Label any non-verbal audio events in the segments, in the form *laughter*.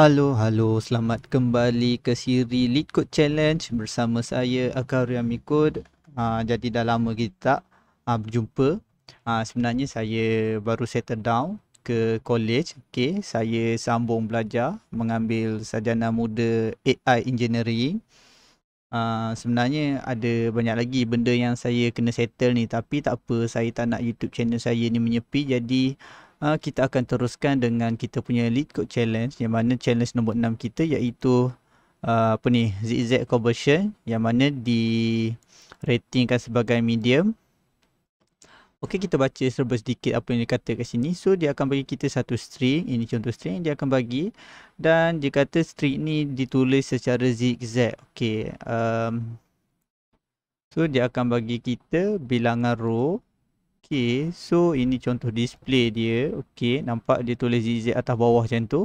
Halo, halo. Selamat kembali ke siri Lead Code Challenge bersama saya Akari Amikod. Ha, ah, jadi dah lama kita ha, berjumpa. Ha, sebenarnya saya baru settle down ke college. Okay, saya sambung belajar mengambil sarjana muda AI Engineering. Uh, sebenarnya ada banyak lagi benda yang saya kena settle ni tapi tak apa saya tak nak YouTube channel saya ni menyepi jadi uh, kita akan teruskan dengan kita punya lead code challenge yang mana challenge nombor 6 kita iaitu uh, apa ni zigzag conversion yang mana di ratingkan sebagai medium Okey kita baca serba sedikit apa yang dia kata kat sini. So dia akan bagi kita satu string. Ini contoh string dia akan bagi. Dan dia kata string ni ditulis secara zigzag. Okey. Um, so dia akan bagi kita bilangan row. Okay, so ini contoh display dia. Okay, nampak dia tulis ZZ atas bawah macam tu.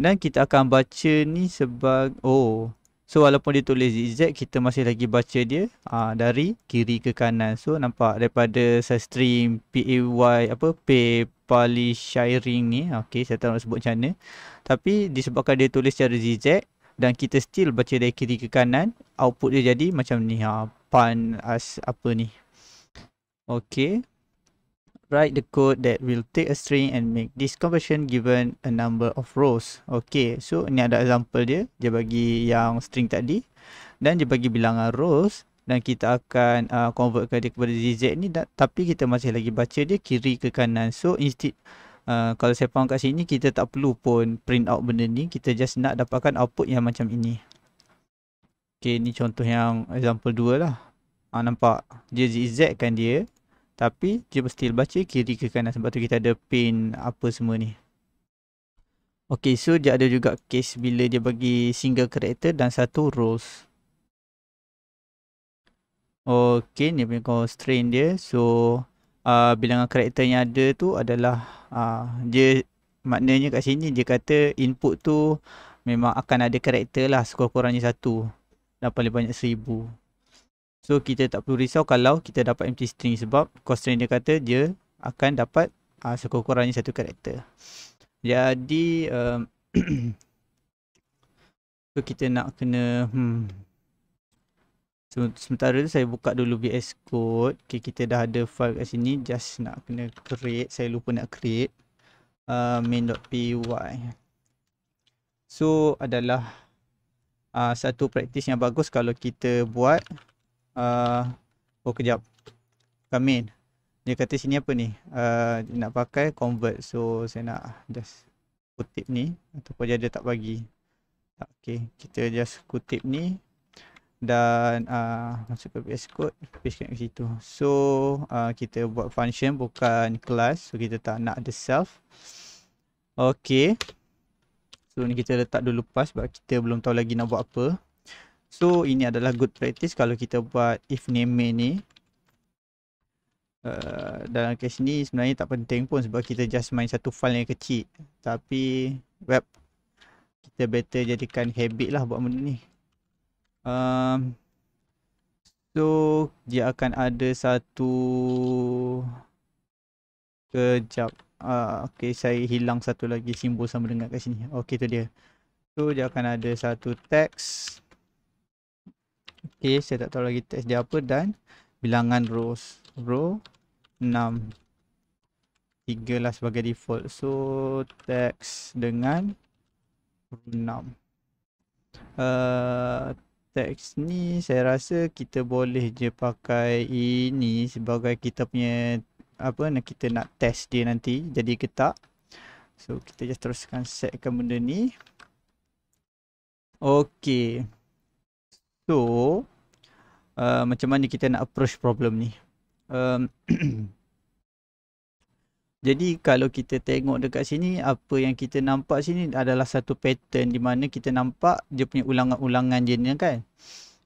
Dan kita akan baca ni sebagai... Oh, so walaupun dia tulis ZZ, kita masih lagi baca dia aa, ah, dari kiri ke kanan. So, nampak daripada saya stream PAY, apa, PAY sharing ni. Okay, saya tak nak sebut macam mana. Tapi disebabkan dia tulis secara ZZ dan kita still baca dari kiri ke kanan, output dia jadi macam ni. Ha, pan as apa ni. Okay, write the code that will take a string and make this conversion given a number of rows. Okay, so ni ada example dia. Dia bagi yang string tadi dan dia bagi bilangan rows dan kita akan uh, convertkan dia kepada ZZ ni dan, tapi kita masih lagi baca dia kiri ke kanan. So instead uh, kalau saya faham kat sini kita tak perlu pun print out benda ni. Kita just nak dapatkan output yang macam ini. Okay, ni contoh yang example 2 lah. Ha, nampak? Dia ZZ kan dia. Tapi dia mesti baca kiri ke kanan sebab tu kita ada pin apa semua ni. Okay so dia ada juga case bila dia bagi single character dan satu rows. Okay ni punya constraint dia. So uh, bilangan character yang ada tu adalah uh, dia maknanya kat sini dia kata input tu memang akan ada karakter lah sekurang-kurangnya satu dan paling banyak seribu. So kita tak perlu risau kalau kita dapat empty string sebab constraint dia kata dia akan dapat uh, sekurang-kurangnya satu karakter. Jadi uh, *clears throat* so kita nak kena hmm, sementara tu saya buka dulu VS Code. Okay, kita dah ada file kat sini just nak kena create. Saya lupa nak create uh, main.py. So adalah uh, satu praktis yang bagus kalau kita buat uh, Oh kejap Kamin Dia kata sini apa ni uh, Nak pakai convert So saya nak just kutip ni Ataupun dia tak bagi tak, Okay kita just kutip ni Dan uh, masuk ke VS Code Paste ke situ So uh, kita buat function bukan class So kita tak nak the self Okay So ni kita letak dulu pas sebab kita belum tahu lagi nak buat apa So ini adalah good practice kalau kita buat if name main ni. Uh, dalam kes ni sebenarnya tak penting pun sebab kita just main satu file yang kecil. Tapi web kita better jadikan habit lah buat benda ni. Um, so dia akan ada satu kejap. Uh, ah, okay saya hilang satu lagi simbol sama dengan kat sini. Okay tu dia. So dia akan ada satu text Okay, saya tak tahu lagi teks dia apa dan bilangan rows. Row 6. 3 lah sebagai default. So, teks dengan 6. Uh, eh, teks ni saya rasa kita boleh je pakai ini sebagai kita punya apa nak kita nak test dia nanti jadi ke tak. So, kita just teruskan setkan benda ni. Okay. So uh, macam mana kita nak approach problem ni? Um, *clears throat* Jadi kalau kita tengok dekat sini apa yang kita nampak sini adalah satu pattern di mana kita nampak dia punya ulangan-ulangan dia ni kan.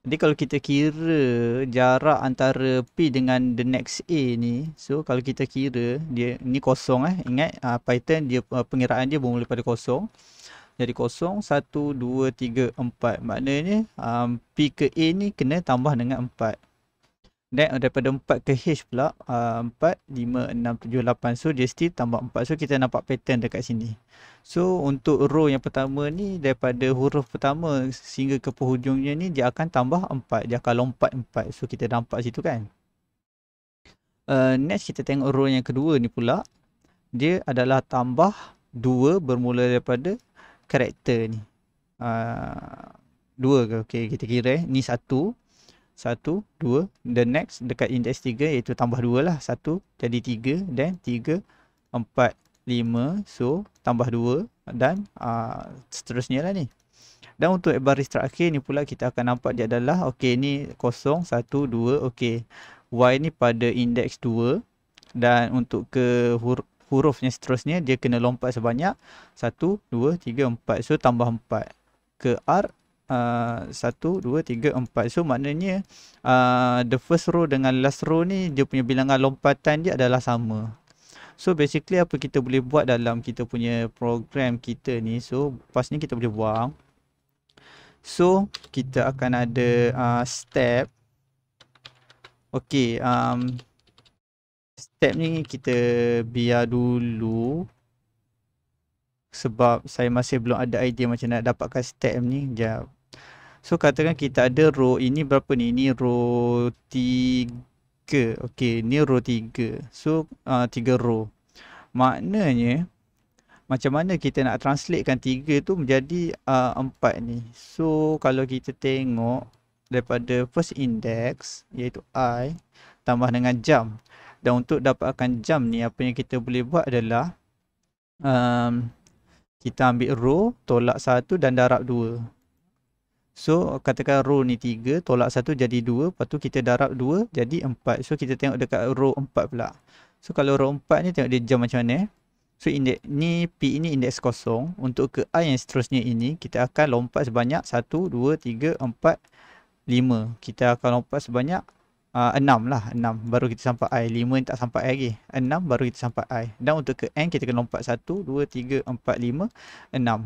Jadi kalau kita kira jarak antara P dengan the next A ni, so kalau kita kira dia ni kosong eh. Ingat uh, Python dia uh, pengiraan dia bermula pada kosong jadi kosong satu dua tiga empat maknanya um, P ke A ni kena tambah dengan empat. then daripada empat ke H pula uh, 4, 5, 6, 7, so dia still tambah empat so kita nampak pattern dekat sini so untuk row yang pertama ni daripada huruf pertama sehingga ke penghujungnya ni dia akan tambah empat dia akan lompat empat so kita nampak situ kan uh, next kita tengok row yang kedua ni pula dia adalah tambah dua bermula daripada karakter ni. Uh, dua ke? Okay, kita kira eh. Ni satu. Satu, dua. The next dekat index tiga iaitu tambah dua lah. Satu jadi tiga. Then tiga, empat, lima. So, tambah dua. Dan uh, seterusnya lah ni. Dan untuk baris terakhir ni pula kita akan nampak dia adalah Okay ni kosong, satu, dua, okay Y ni pada index dua Dan untuk ke huruf hurufnya seterusnya dia kena lompat sebanyak 1 2 3 4 so tambah 4 ke r uh, 1 2 3 4 so maknanya uh, the first row dengan last row ni dia punya bilangan lompatan dia adalah sama so basically apa kita boleh buat dalam kita punya program kita ni so lepas ni kita boleh buang so kita akan ada uh, step Okay, um, step ni kita biar dulu sebab saya masih belum ada idea macam nak dapatkan step ni jap so katakan kita ada row ini berapa ni ni row 3 okey ni row 3 so uh, ah, 3 row maknanya macam mana kita nak translatekan 3 tu menjadi uh, ah, 4 ni so kalau kita tengok daripada first index iaitu i tambah dengan jam dan untuk dapatkan jam ni apa yang kita boleh buat adalah um, kita ambil row tolak 1 dan darab 2. So katakan row ni 3, tolak 1 jadi 2, lepas tu kita darab 2 jadi 4. So kita tengok dekat row 4 pula. So kalau row 4 ni tengok dia jam macam mana. Eh. So indeks ni P ni indeks kosong. Untuk ke I yang seterusnya ini kita akan lompat sebanyak 1, 2, 3, 4, 5. Kita akan lompat sebanyak Ah, enam lah enam baru kita sampai i lima tak sampai i lagi enam baru kita sampai i dan untuk ke n kita kena lompat satu dua tiga empat lima enam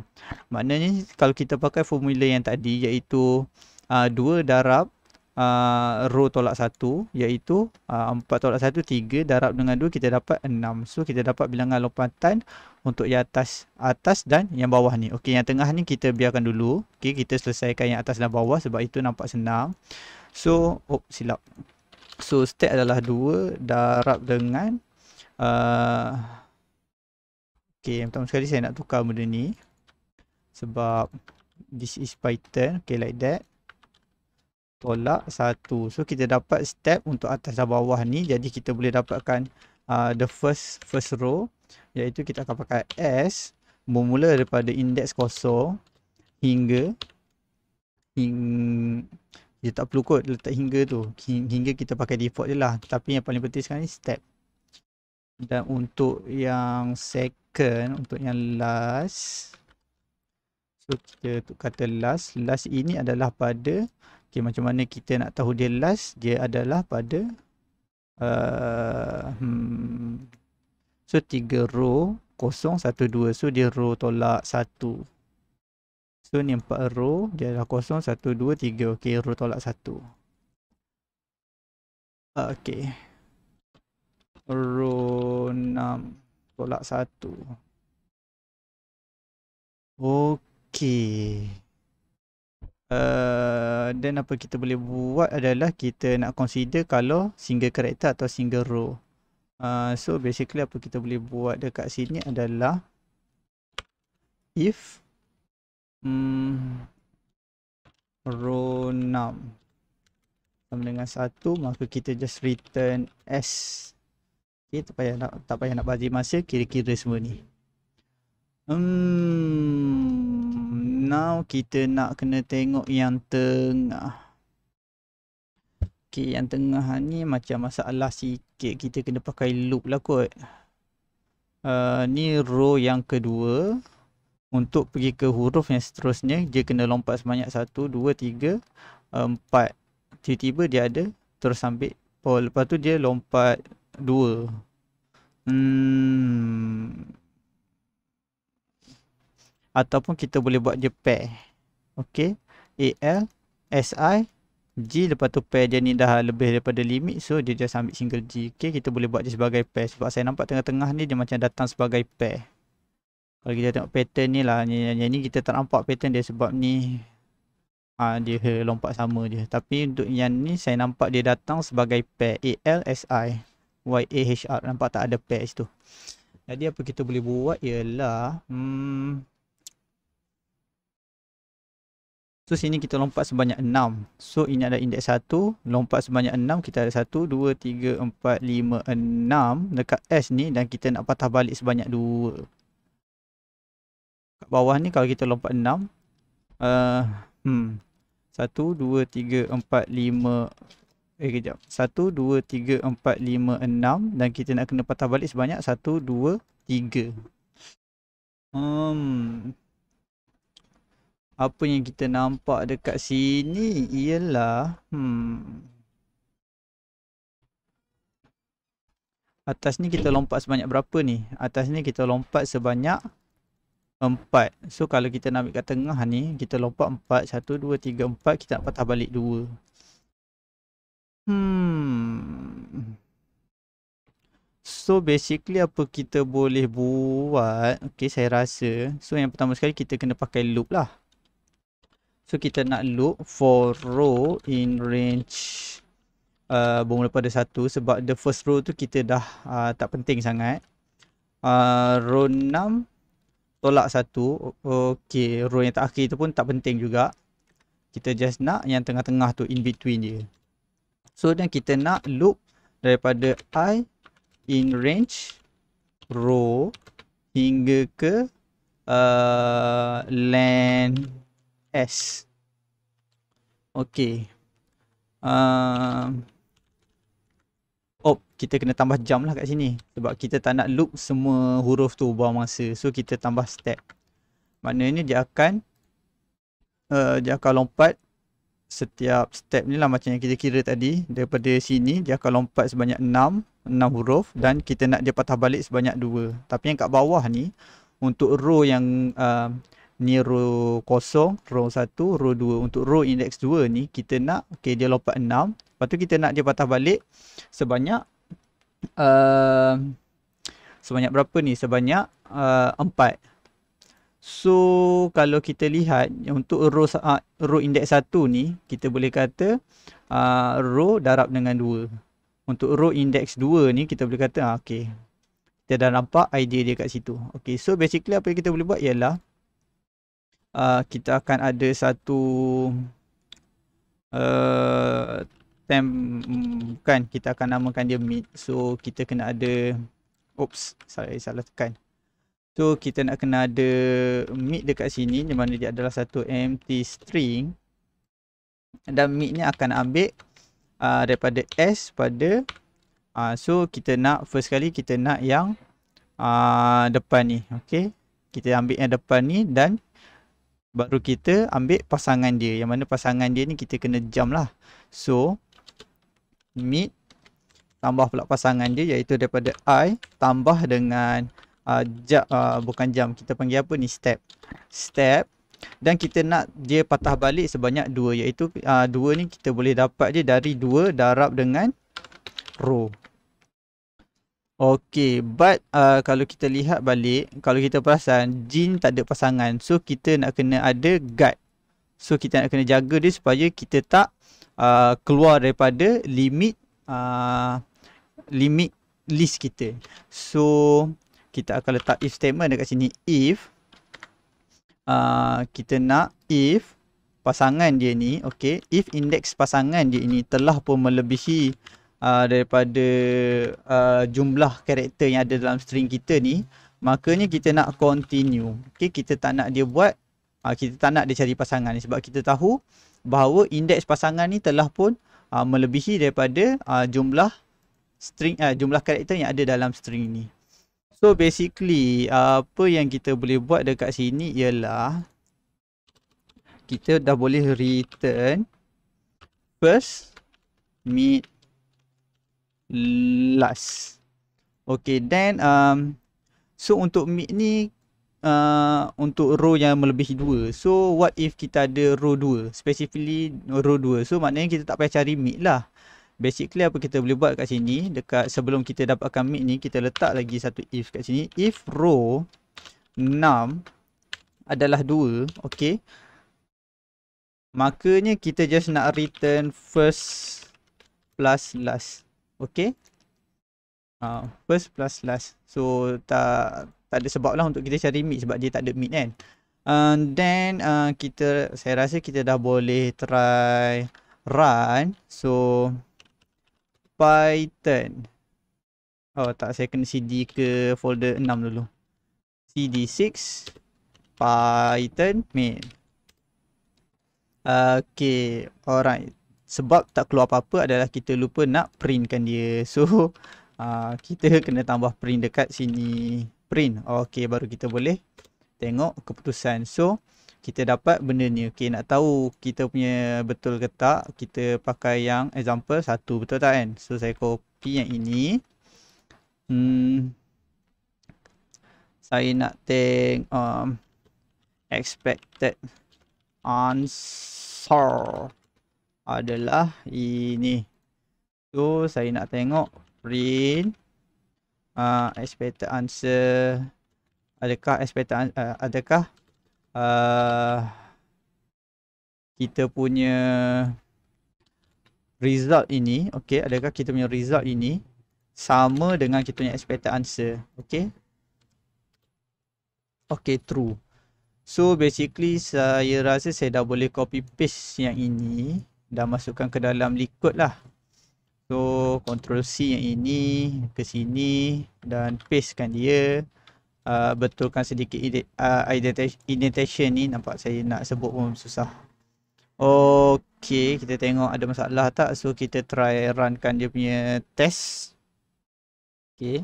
maknanya kalau kita pakai formula yang tadi iaitu uh, dua darab uh, ah, rho tolak satu iaitu empat uh, tolak satu tiga darab dengan dua kita dapat enam so kita dapat bilangan lompatan untuk yang atas atas dan yang bawah ni okey yang tengah ni kita biarkan dulu okey kita selesaikan yang atas dan bawah sebab itu nampak senang So, oh silap. So, stack adalah 2 darab dengan uh, Okay, yang pertama sekali saya nak tukar benda ni Sebab this is python, okay like that Tolak 1, so kita dapat step untuk atas dan bawah ni Jadi kita boleh dapatkan uh, the first first row Iaitu kita akan pakai S Bermula daripada index kosong Hingga hing, dia tak perlu kot letak hingga tu Hingga kita pakai default je lah Tapi yang paling penting sekarang ni step Dan untuk yang second Untuk yang last So kita kata last Last ini adalah pada Okay macam mana kita nak tahu dia last Dia adalah pada uh, hmm, So tiga row kosong satu dua So dia row tolak satu. So ni 4 row dia adalah kosong 1 2 3 okey row tolak 1. Uh, okey. Row 6 tolak 1. Okey. Eh, dan uh, apa kita boleh buat adalah kita nak consider kalau single character atau single row. Uh, so basically apa kita boleh buat dekat sini adalah if Hmm. Ronam Sama dengan 1 Maka kita just return S Okay tak payah nak, tak payah nak bagi masa Kira-kira semua ni Hmm Now kita nak kena tengok yang tengah Okay yang tengah ni macam masalah sikit Kita kena pakai loop lah kot uh, Ni row yang kedua untuk pergi ke huruf yang seterusnya dia kena lompat sebanyak 1 2 3 4 tiba-tiba dia ada terus ambil oh, lepas tu dia lompat 2 Hmm. Ataupun kita boleh buat dia pair Okay A, L, S, I, G Lepas tu pair dia ni dah lebih daripada limit So dia just ambil single G Okay kita boleh buat dia sebagai pair Sebab saya nampak tengah-tengah ni dia macam datang sebagai pair kalau kita tengok pattern ni lah ni, Yang ni kita tak nampak pattern dia sebab ni ha, Dia lompat sama je Tapi untuk yang ni saya nampak dia datang sebagai pair H R. Nampak tak ada pair situ Jadi apa kita boleh buat ialah hmm. So sini kita lompat sebanyak 6 So ini ada indeks 1 Lompat sebanyak 6 Kita ada 1, 2, 3, 4, 5, 6 Dekat S ni dan kita nak patah balik sebanyak 2 bawah ni kalau kita lompat 6 uh, eh, hmm 1 2 3 4 5 eh kejap 1 2 3 4 5 6 dan kita nak kena patah balik sebanyak 1 2 3 hmm apa yang kita nampak dekat sini ialah hmm Atas ni kita lompat sebanyak berapa ni? Atas ni kita lompat sebanyak Empat. So kalau kita nak ambil kat tengah ni, kita lompat empat satu dua tiga empat Kita nak patah balik 2. Hmm. So basically apa kita boleh buat. Okay saya rasa. So yang pertama sekali kita kena pakai loop lah. So kita nak loop for row in range uh, bermula pada satu Sebab the first row tu kita dah uh, tak penting sangat. Uh, row 6 tolak satu okey row yang tak terakhir tu pun tak penting juga kita just nak yang tengah-tengah tu in between dia so then kita nak loop daripada i in range row hingga ke uh, len s okey um, kita kena tambah jam lah kat sini sebab kita tak nak loop semua huruf tu buang masa so kita tambah step maknanya dia akan uh, dia akan lompat setiap step ni lah macam yang kita kira tadi daripada sini dia akan lompat sebanyak 6 6 huruf dan kita nak dia patah balik sebanyak 2 tapi yang kat bawah ni untuk row yang uh, ni row kosong, row 1, row 2 untuk row index 2 ni kita nak okay, dia lompat 6 lepas tu kita nak dia patah balik sebanyak uh, sebanyak berapa ni sebanyak uh, eh, 4 so kalau kita lihat untuk row uh, row indeks satu ni kita boleh kata uh, row darab dengan dua. untuk row indeks dua ni kita boleh kata uh, okey kita dah nampak idea dia kat situ okey so basically apa yang kita boleh buat ialah uh, kita akan ada satu uh, time bukan kita akan namakan dia mid so kita kena ada oops salah salah tekan so kita nak kena ada mid dekat sini di mana dia adalah satu empty string dan mid ni akan ambil uh, daripada s pada uh, so kita nak first kali kita nak yang uh, depan ni okey kita ambil yang depan ni dan baru kita ambil pasangan dia yang mana pasangan dia ni kita kena jam lah so mid tambah pula pasangan dia iaitu daripada i tambah dengan uh, jam uh, bukan jam kita panggil apa ni step step dan kita nak dia patah balik sebanyak 2 iaitu uh, ni kita boleh dapat dia dari 2 darab dengan row Okey, but uh, kalau kita lihat balik, kalau kita perasan, jin tak ada pasangan. So, kita nak kena ada guard. So, kita nak kena jaga dia supaya kita tak Uh, keluar daripada limit uh, limit list kita. So kita akan letak if statement dekat sini if uh, kita nak if pasangan dia ni okey if index pasangan dia ini telah pun melebihi uh, daripada uh, jumlah karakter yang ada dalam string kita ni makanya kita nak continue okey kita tak nak dia buat uh, kita tak nak dia cari pasangan ni sebab kita tahu bahawa indeks pasangan ni telah pun uh, melebihi daripada uh, jumlah string uh, jumlah karakter yang ada dalam string ni. So basically uh, apa yang kita boleh buat dekat sini ialah kita dah boleh return first meet last. Okay then um, so untuk meet ni uh, untuk row yang melebihi 2. So what if kita ada row 2, specifically row 2. So maknanya kita tak payah cari mid lah. Basically apa kita boleh buat kat sini dekat sebelum kita dapatkan mid ni kita letak lagi satu if kat sini. If row 6 adalah 2, okey. Makanya kita just nak return first plus last. Okey. Uh, ah, first plus last. So tak tak ada sebab lah untuk kita cari meat sebab dia tak ada meat kan And uh, then uh, kita saya rasa kita dah boleh try run so python oh tak saya kena cd ke folder 6 dulu cd6 python main uh, okay alright sebab tak keluar apa-apa adalah kita lupa nak printkan dia so *laughs* uh, kita kena tambah print dekat sini print. Okey baru kita boleh tengok keputusan. So kita dapat benda ni. Okey nak tahu kita punya betul ke tak. Kita pakai yang example satu betul tak kan. So saya copy yang ini. Hmm. Saya nak tengok um, expected answer adalah ini. So saya nak tengok print uh, expected answer adakah expected uh, adakah uh, kita punya result ini okey adakah kita punya result ini sama dengan kita punya expected answer okey okey true so basically saya rasa saya dah boleh copy paste yang ini dan masukkan ke dalam liquid lah So control C yang ini ke sini dan paste kan dia. Uh, betulkan sedikit uh, indentation ni nampak saya nak sebut pun susah. Okey, kita tengok ada masalah tak. So kita try runkan dia punya test. Okey.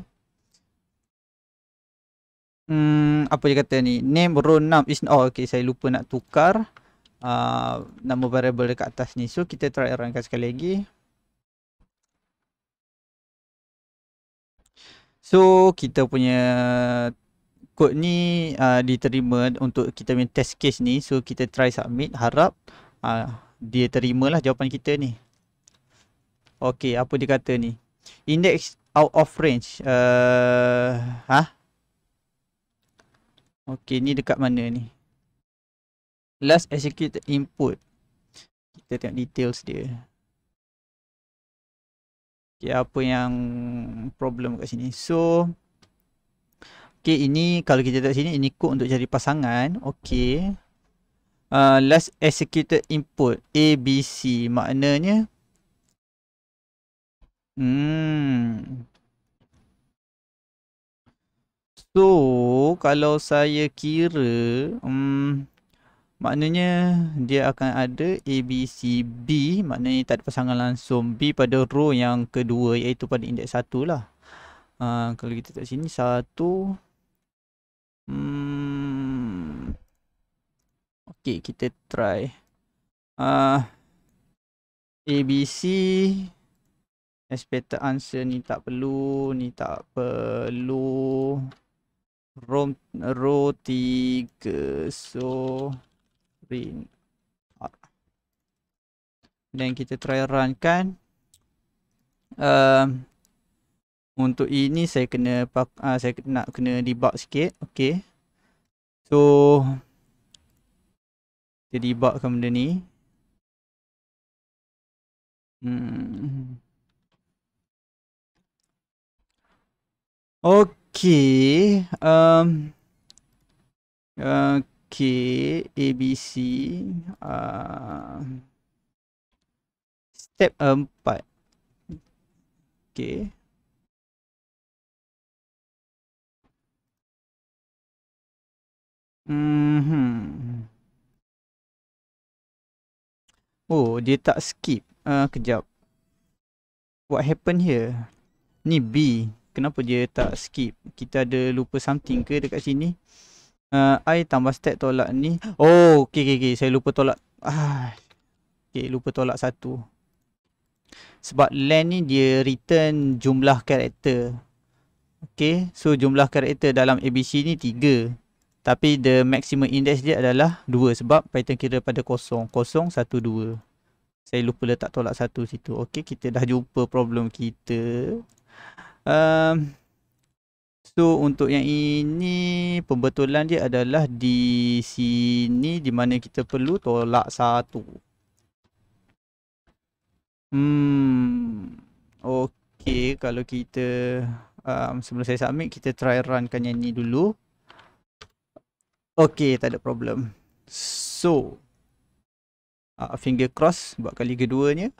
Hmm, apa dia kata ni? Name row num is oh okey saya lupa nak tukar uh, nama variable dekat atas ni. So kita try runkan sekali lagi. So kita punya kod ni uh, diterima untuk kita punya test case ni So kita try submit harap uh, dia lah jawapan kita ni Okay apa dia kata ni Index out of range uh, eh, huh? Ah? Okay ni dekat mana ni Last execute input Kita tengok details dia Okay, apa yang problem kat sini. So, okay, ini kalau kita tengok sini, ini code untuk cari pasangan. Okay. Uh, last executed input A, B, C. Maknanya, hmm. So, kalau saya kira, hmm, Maknanya dia akan ada A, B, C, B Maknanya tak ada pasangan langsung B pada row yang kedua iaitu pada indeks 1 lah uh, Kalau kita tengok sini 1 hmm. Okay kita try uh, A, B, C Expected answer ni tak perlu Ni tak perlu Row, row 3 So screen ah. dan kita try run kan uh, ehm, untuk ini saya kena uh, saya nak kena debug sikit okey so kita debugkan benda ni hmm okey um uh, K A B C uh, step empat. Um, okay. Hmm. Oh, dia tak skip. Ah, uh, kejap. What happened here? Ni B. Kenapa dia tak skip? Kita ada lupa something ke dekat sini? uh, I tambah stat tolak ni Oh okay, okay, okay. saya lupa tolak ah. Okay lupa tolak satu Sebab land ni dia return jumlah karakter Okay so jumlah karakter dalam ABC ni tiga. Tapi the maximum index dia adalah dua Sebab Python kira pada kosong kosong satu dua. Saya lupa letak tolak satu situ Okay kita dah jumpa problem kita Um, tu untuk yang ini pembetulan dia adalah di sini di mana kita perlu tolak satu. Hmm. Okey, kalau kita um, sebelum saya submit kita try runkan yang ni dulu. Okey, tak ada problem. So uh, finger cross buat kali keduanya.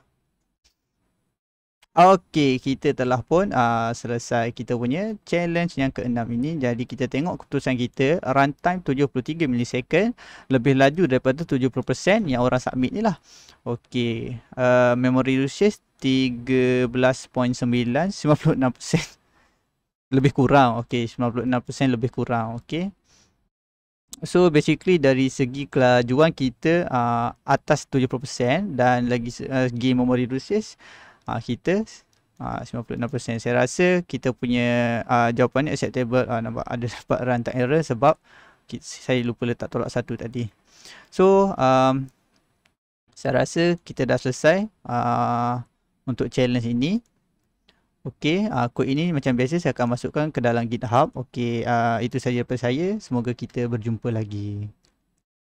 Okey, kita telah pun uh, selesai kita punya challenge yang keenam ini. Jadi kita tengok keputusan kita runtime 73 millisecond lebih laju daripada 70% yang orang submit ni lah. Okey, uh, ah, memory usage 13.9 96% *laughs* lebih kurang. Okey, 96% lebih kurang. Okey. So basically dari segi kelajuan kita uh, atas 70% dan lagi uh, game memory usage uh, kita ah, uh, 96% saya rasa kita punya uh, jawapan ni acceptable uh, nampak ada *laughs* dapat rantai error sebab saya lupa letak tolak satu tadi so um, saya rasa kita dah selesai uh, untuk challenge ini Okey, uh, kod ini macam biasa saya akan masukkan ke dalam GitHub. Okey, uh, itu saja daripada saya. Semoga kita berjumpa lagi.